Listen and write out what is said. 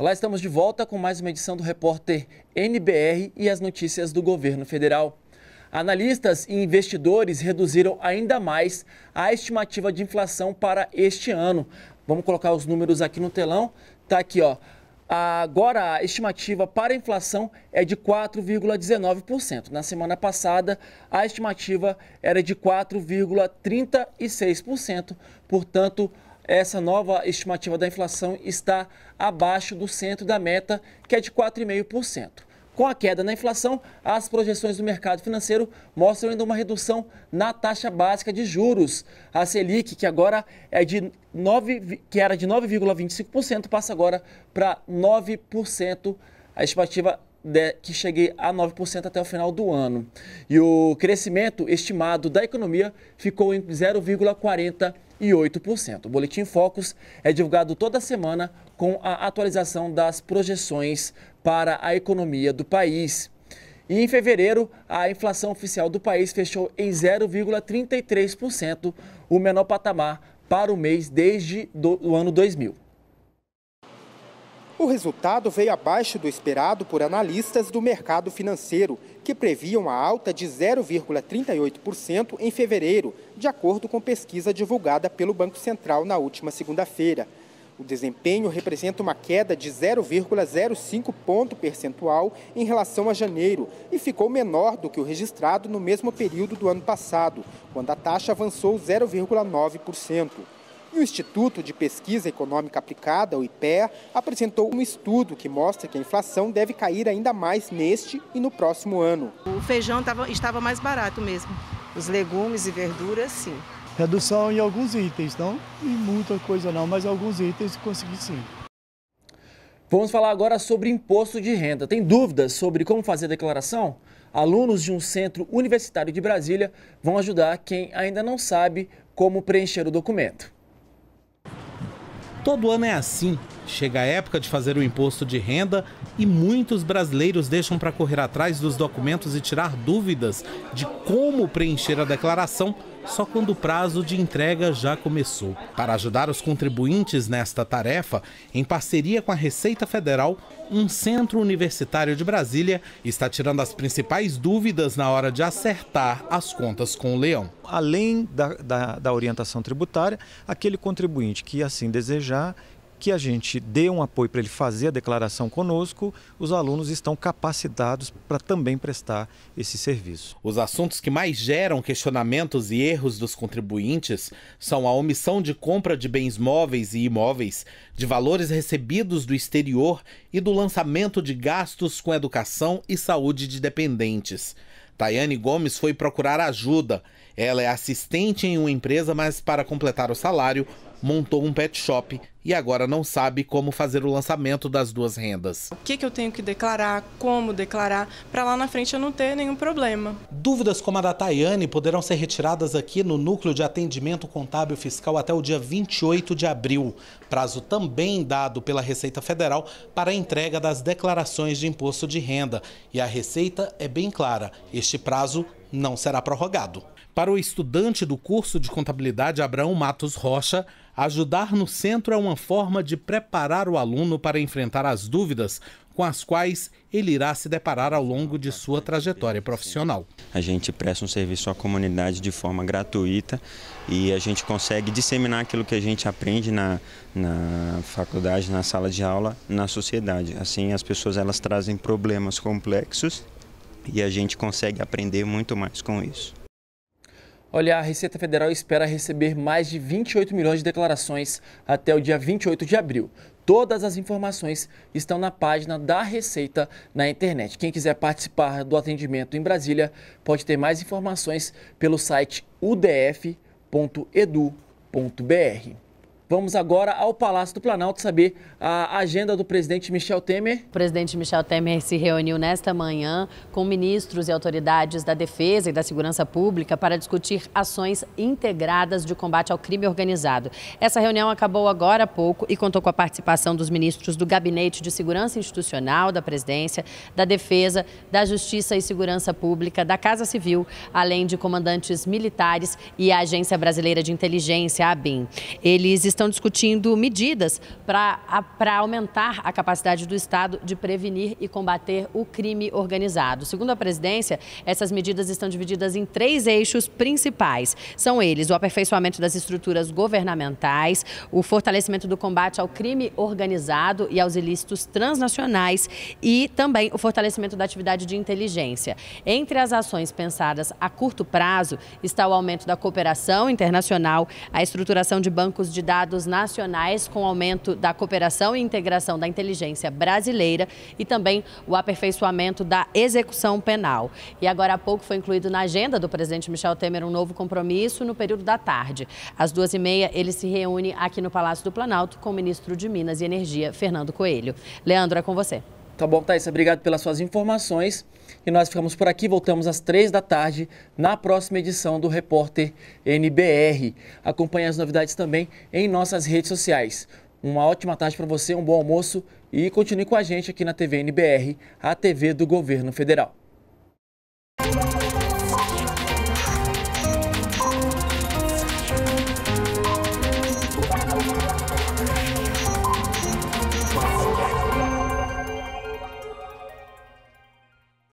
Olá, estamos de volta com mais uma edição do Repórter NBR e as notícias do governo federal. Analistas e investidores reduziram ainda mais a estimativa de inflação para este ano. Vamos colocar os números aqui no telão. Tá aqui, ó. Agora a estimativa para a inflação é de 4,19%. Na semana passada, a estimativa era de 4,36%. Portanto, essa nova estimativa da inflação está abaixo do centro da meta, que é de 4,5%. Com a queda na inflação, as projeções do mercado financeiro mostram ainda uma redução na taxa básica de juros. A Selic, que agora é de 9, que era de 9,25%, passa agora para 9%. A estimativa de, que chegue a 9% até o final do ano. E o crescimento estimado da economia ficou em 0,48%. O Boletim Focus é divulgado toda semana com a atualização das projeções para a economia do país. E em fevereiro, a inflação oficial do país fechou em 0,33%, o menor patamar para o mês desde o ano 2000. O resultado veio abaixo do esperado por analistas do mercado financeiro, que previam a alta de 0,38% em fevereiro, de acordo com pesquisa divulgada pelo Banco Central na última segunda-feira. O desempenho representa uma queda de 0,05 ponto percentual em relação a janeiro e ficou menor do que o registrado no mesmo período do ano passado, quando a taxa avançou 0,9%. E o Instituto de Pesquisa Econômica Aplicada, o IPEA, apresentou um estudo que mostra que a inflação deve cair ainda mais neste e no próximo ano. O feijão tava, estava mais barato mesmo. Os legumes e verduras, sim. Redução em alguns itens, não em muita coisa não, mas alguns itens consegui sim. Vamos falar agora sobre imposto de renda. Tem dúvidas sobre como fazer a declaração? Alunos de um centro universitário de Brasília vão ajudar quem ainda não sabe como preencher o documento. Todo ano é assim. Chega a época de fazer o imposto de renda e muitos brasileiros deixam para correr atrás dos documentos e tirar dúvidas de como preencher a declaração só quando o prazo de entrega já começou. Para ajudar os contribuintes nesta tarefa, em parceria com a Receita Federal, um centro universitário de Brasília está tirando as principais dúvidas na hora de acertar as contas com o leão. Além da, da, da orientação tributária, aquele contribuinte que assim desejar, que a gente dê um apoio para ele fazer a declaração conosco, os alunos estão capacitados para também prestar esse serviço. Os assuntos que mais geram questionamentos e erros dos contribuintes são a omissão de compra de bens móveis e imóveis, de valores recebidos do exterior e do lançamento de gastos com educação e saúde de dependentes. Tayane Gomes foi procurar ajuda. Ela é assistente em uma empresa, mas para completar o salário, montou um pet shop e agora não sabe como fazer o lançamento das duas rendas. O que, que eu tenho que declarar, como declarar, para lá na frente eu não ter nenhum problema. Dúvidas como a da Tayane poderão ser retiradas aqui no Núcleo de Atendimento Contábil Fiscal até o dia 28 de abril, prazo também dado pela Receita Federal para a entrega das declarações de imposto de renda. E a Receita é bem clara, este prazo não será prorrogado. Para o estudante do curso de contabilidade Abraão Matos Rocha, ajudar no centro é uma forma de preparar o aluno para enfrentar as dúvidas com as quais ele irá se deparar ao longo de sua trajetória profissional. A gente presta um serviço à comunidade de forma gratuita e a gente consegue disseminar aquilo que a gente aprende na, na faculdade, na sala de aula, na sociedade. Assim, as pessoas elas trazem problemas complexos e a gente consegue aprender muito mais com isso. Olha, a Receita Federal espera receber mais de 28 milhões de declarações até o dia 28 de abril. Todas as informações estão na página da Receita na internet. Quem quiser participar do atendimento em Brasília pode ter mais informações pelo site udf.edu.br. Vamos agora ao Palácio do Planalto saber a agenda do presidente Michel Temer. O presidente Michel Temer se reuniu nesta manhã com ministros e autoridades da Defesa e da Segurança Pública para discutir ações integradas de combate ao crime organizado. Essa reunião acabou agora há pouco e contou com a participação dos ministros do Gabinete de Segurança Institucional da Presidência, da Defesa, da Justiça e Segurança Pública, da Casa Civil, além de comandantes militares e a Agência Brasileira de Inteligência, a ABIN. Eles estão discutindo medidas para aumentar a capacidade do Estado de prevenir e combater o crime organizado. Segundo a presidência, essas medidas estão divididas em três eixos principais. São eles o aperfeiçoamento das estruturas governamentais, o fortalecimento do combate ao crime organizado e aos ilícitos transnacionais e também o fortalecimento da atividade de inteligência. Entre as ações pensadas a curto prazo está o aumento da cooperação internacional, a estruturação de bancos de dados mercados nacionais com aumento da cooperação e integração da inteligência brasileira e também o aperfeiçoamento da execução penal. E agora há pouco foi incluído na agenda do presidente Michel Temer um novo compromisso no período da tarde. Às duas e meia, ele se reúne aqui no Palácio do Planalto com o ministro de Minas e Energia, Fernando Coelho. Leandro, é com você. Tá bom, Thaís, obrigado pelas suas informações. E nós ficamos por aqui, voltamos às três da tarde na próxima edição do Repórter NBR. Acompanhe as novidades também em nossas redes sociais. Uma ótima tarde para você, um bom almoço e continue com a gente aqui na TV NBR, a TV do Governo Federal.